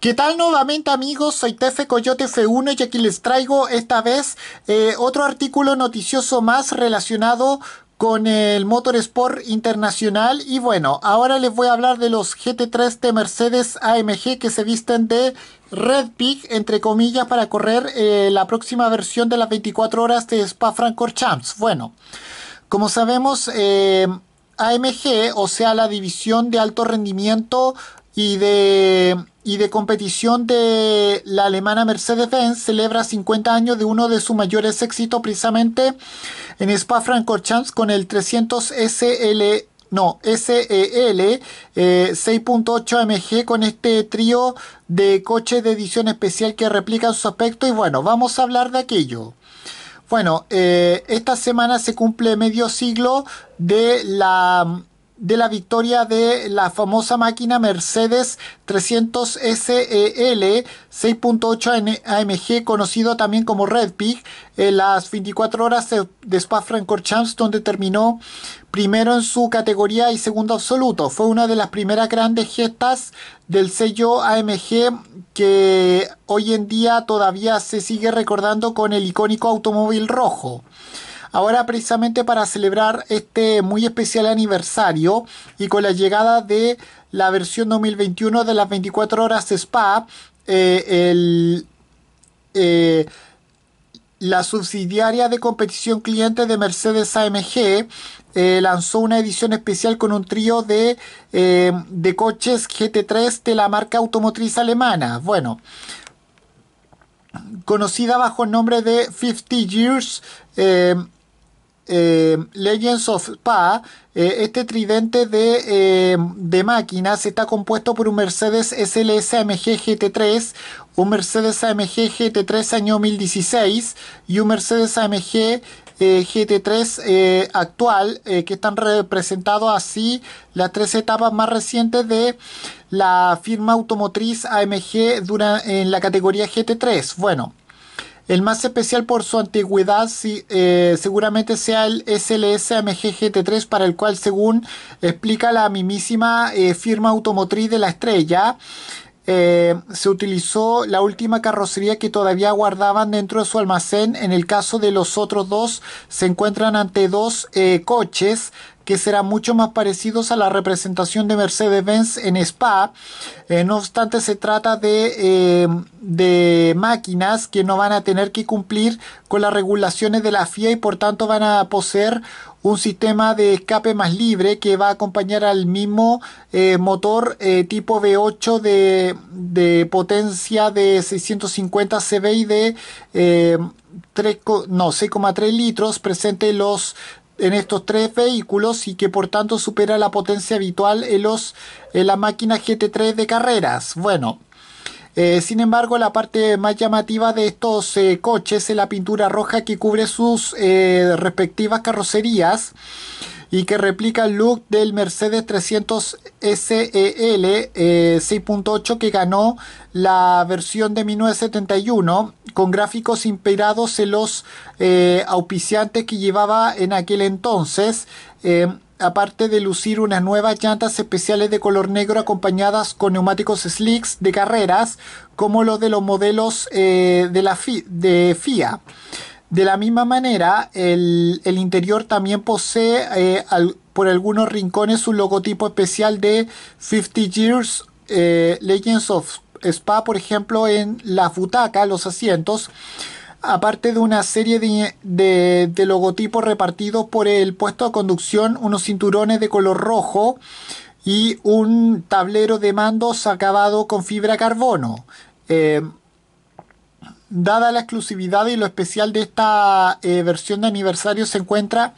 ¿Qué tal nuevamente amigos? Soy Tefe Coyote F1 y aquí les traigo esta vez eh, otro artículo noticioso más relacionado con el Motorsport Internacional y bueno, ahora les voy a hablar de los GT3 de Mercedes AMG que se visten de Red Pig, entre comillas, para correr eh, la próxima versión de las 24 horas de Spa-Francorchamps. Bueno, como sabemos... Eh, AMG, o sea, la división de alto rendimiento y de, y de competición de la alemana Mercedes-Benz celebra 50 años de uno de sus mayores éxitos precisamente en Spa-Francorchamps con el 300 SL no, SEL 6.8 MG con este trío de coches de edición especial que replica su aspecto y bueno, vamos a hablar de aquello. Bueno, eh, esta semana se cumple medio siglo de la de la victoria de la famosa máquina Mercedes 300 SEL 6.8 AMG, conocido también como Red Pig, en las 24 horas de Spa-Francorchamps, donde terminó primero en su categoría y segundo absoluto. Fue una de las primeras grandes gestas del sello AMG que hoy en día todavía se sigue recordando con el icónico automóvil rojo. Ahora precisamente para celebrar este muy especial aniversario y con la llegada de la versión 2021 de las 24 horas Spa, eh, eh, la subsidiaria de competición cliente de Mercedes AMG eh, lanzó una edición especial con un trío de, coches GT3 de la marca automotriz alemana. Bueno, conocida bajo el nombre de 50 Years, eh, Legends of PA eh, este tridente eh, de, máquinas está compuesto por un Mercedes SLS AMG GT3, un Mercedes AMG GT3 año 2016 y un Mercedes AMG GT3 actual, que están representados así las tres etapas más recientes de la firma automotriz AMG en la categoría GT3. Bueno. El más especial por su antigüedad eh, seguramente sea el SLS AMG GT3 para el cual según explica la mismísima eh, firma automotriz de la estrella eh, se utilizó la última carrocería que todavía guardaban dentro de su almacén. En el caso de los otros dos, se encuentran ante dos coches que serán mucho más parecidos a la representación de Mercedes-Benz en Spa. Eh, no obstante, se trata eh, de, máquinas que no van a tener que cumplir con las regulaciones de la FIA y por tanto van a poseer un sistema de escape más libre que va a acompañar al mismo eh, motor tipo V8 de, potencia de 650 CV y de 3, 6,3 litros presente los en estos tres vehículos y que por tanto supera la potencia habitual en, los, en las máquinas GT3 de carreras. Bueno, eh, sin embargo, la parte más llamativa de estos eh, coches es la pintura roja que cubre sus eh, respectivas carrocerías y que replica el look del Mercedes 300 SEL 6.8 que ganó la versión de 1971 con gráficos imperados en los eh, auspiciantes que llevaba en aquel entonces. Eh, aparte de lucir unas nuevas llantas especiales de color negro acompañadas con neumáticos slicks de carreras, como los de los modelos eh, de la de FIA. De la misma manera, el, interior también posee eh, por algunos rincones un logotipo especial de 50 Years eh, Legends of Spa, por ejemplo, en la Futaca, los asientos, aparte de una serie de, logotipos repartidos por el puesto de conducción, unos cinturones de color rojo y un tablero de mandos acabado con fibra carbono. Eh, dada la exclusividad y lo especial de esta eh, versión de aniversario se encuentra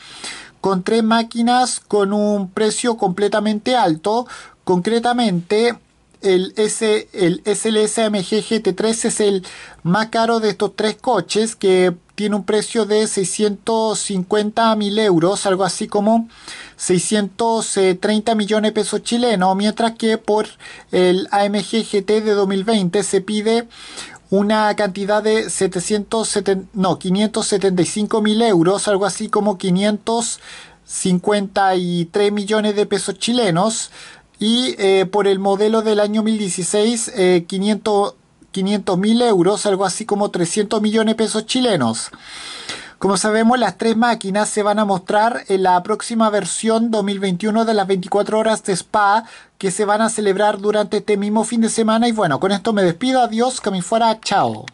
con tres máquinas con un precio completamente alto, concretamente el, S, el GT3 es el más caro de estos tres coches que tiene un precio de 650 mil euros, algo así como 630 millones de pesos chilenos, mientras que por el AMG GT de 2020 se pide una cantidad de 770, 575 mil euros, algo así como 553 millones de pesos chilenos. Y eh, por el modelo del año 2016, eh, 500 mil euros, algo así como 300 millones de pesos chilenos. Como sabemos, las tres máquinas se van a mostrar en la próxima versión 2021 de las 24 horas de Spa que se van a celebrar durante este mismo fin de semana. Y bueno, con esto me despido. Adiós, que me fuera. Chao.